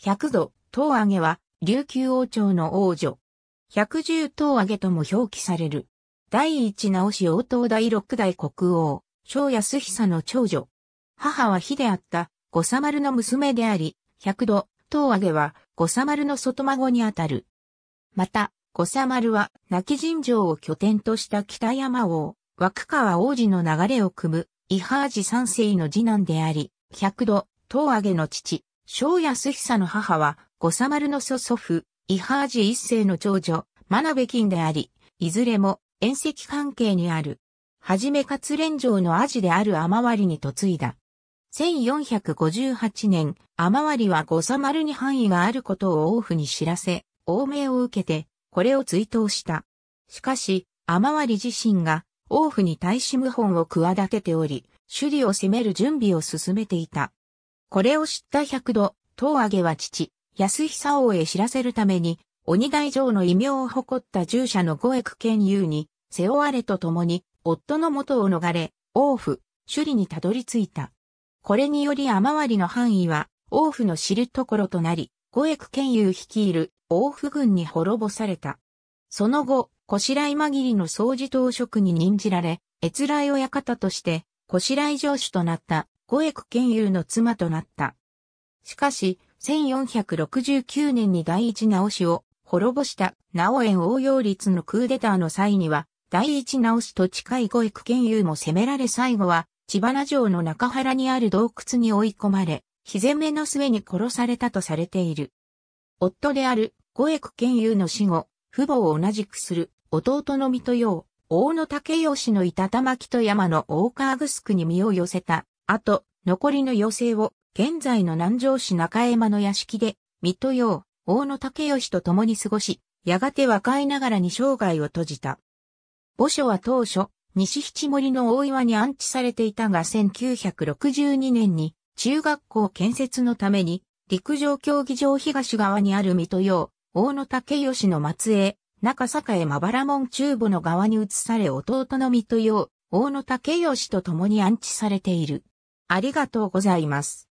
100度、唐揚げは、琉球王朝の王女。百獣唐揚げとも表記される。第一直し応党第六代国王、正康久の長女。母は妃であった、五三丸の娘であり、百度、唐揚げは、五三丸の外孫にあたる。また、五三丸は、泣き尋常を拠点とした北山王、若川王子の流れを組む、伊波寺三世の次男であり、百度、唐揚げの父、小安久の母は、五三丸の祖祖父、伊波寺一世の長女、真鍋金であり、いずれも、縁石関係にある。はじめ勝連城のアジである天割に嫁いだ。1458年、天割は五三丸に範囲があることを王府に知らせ、王命を受けて、これを追悼した。しかし、天割自身が、王府に対し謀反を企てており、首里を攻める準備を進めていた。これを知った百度、東上げは父、安久王へ知らせるために、鬼大城の異名を誇った従者の五役兼有に、背負われと共に、夫の元を逃れ、王府、首里にたどり着いた。これにより雨割りの範囲は、王府の知るところとなり、五役兼有率いる王府軍に滅ぼされた。その後、小白井紛りの掃除当職に任じられ、閲来親方として、小白井城主となった五エク賢の妻となった。しかし、1469年に第一直しを滅ぼした直縁応用率のクーデターの際には、第一直しと近い五エク賢も攻められ最後は、千原城の中原にある洞窟に追い込まれ、火攻めの末に殺されたとされている。夫である五エク賢の死後、父母を同じくする弟の水戸陽、大野武義のいたたまきと山の大川城に身を寄せたあと、残りの要請を、現在の南城市中山の屋敷で、水戸洋、大野武義と共に過ごし、やがて若いながらに生涯を閉じた。墓所は当初、西七森の大岩に安置されていたが1962年に中学校建設のために陸上競技場東側にある水戸洋、大野武義の末裔、中坂へまばら門中部の側に移され弟の水戸洋、大野武義と共に安置されている。ありがとうございます。